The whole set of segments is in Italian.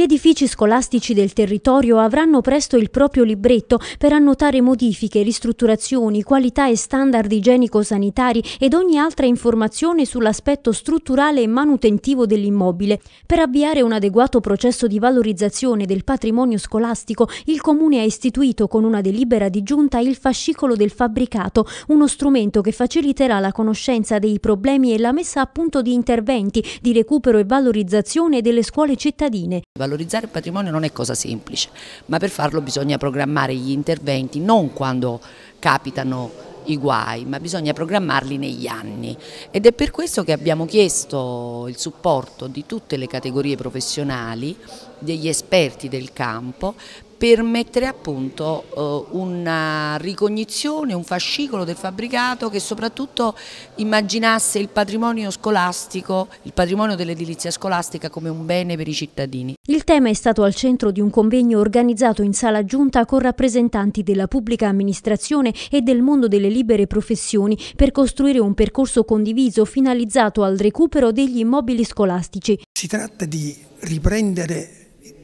Gli edifici scolastici del territorio avranno presto il proprio libretto per annotare modifiche, ristrutturazioni, qualità e standard igienico-sanitari ed ogni altra informazione sull'aspetto strutturale e manutentivo dell'immobile. Per avviare un adeguato processo di valorizzazione del patrimonio scolastico, il Comune ha istituito con una delibera di giunta il fascicolo del fabbricato, uno strumento che faciliterà la conoscenza dei problemi e la messa a punto di interventi di recupero e valorizzazione delle scuole cittadine valorizzare il patrimonio non è cosa semplice, ma per farlo bisogna programmare gli interventi non quando capitano i guai, ma bisogna programmarli negli anni ed è per questo che abbiamo chiesto il supporto di tutte le categorie professionali, degli esperti del campo per mettere permettere appunto eh, una ricognizione, un fascicolo del fabbricato che soprattutto immaginasse il patrimonio scolastico, il patrimonio dell'edilizia scolastica come un bene per i cittadini. Il tema è stato al centro di un convegno organizzato in sala giunta con rappresentanti della pubblica amministrazione e del mondo delle libere professioni per costruire un percorso condiviso finalizzato al recupero degli immobili scolastici. Si tratta di riprendere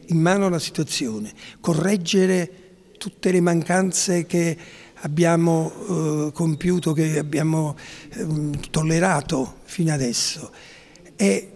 in mano la situazione, correggere tutte le mancanze che abbiamo eh, compiuto, che abbiamo eh, tollerato fino adesso e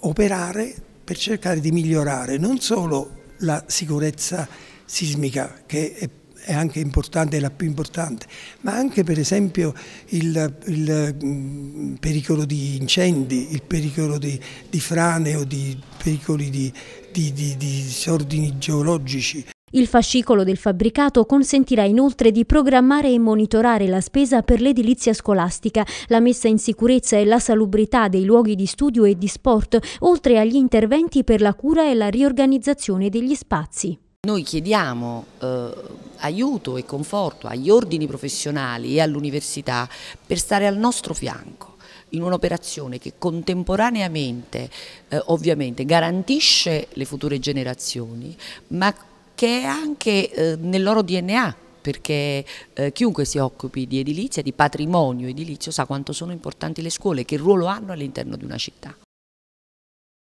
operare per cercare di migliorare non solo la sicurezza sismica che è è anche importante, è la più importante, ma anche per esempio il, il mm, pericolo di incendi, il pericolo di, di frane o di pericoli di, di, di disordini geologici. Il fascicolo del fabbricato consentirà inoltre di programmare e monitorare la spesa per l'edilizia scolastica, la messa in sicurezza e la salubrità dei luoghi di studio e di sport, oltre agli interventi per la cura e la riorganizzazione degli spazi. Noi chiediamo eh, aiuto e conforto agli ordini professionali e all'università per stare al nostro fianco in un'operazione che contemporaneamente eh, ovviamente garantisce le future generazioni ma che è anche eh, nel loro DNA perché eh, chiunque si occupi di edilizia, di patrimonio edilizio sa quanto sono importanti le scuole, che ruolo hanno all'interno di una città.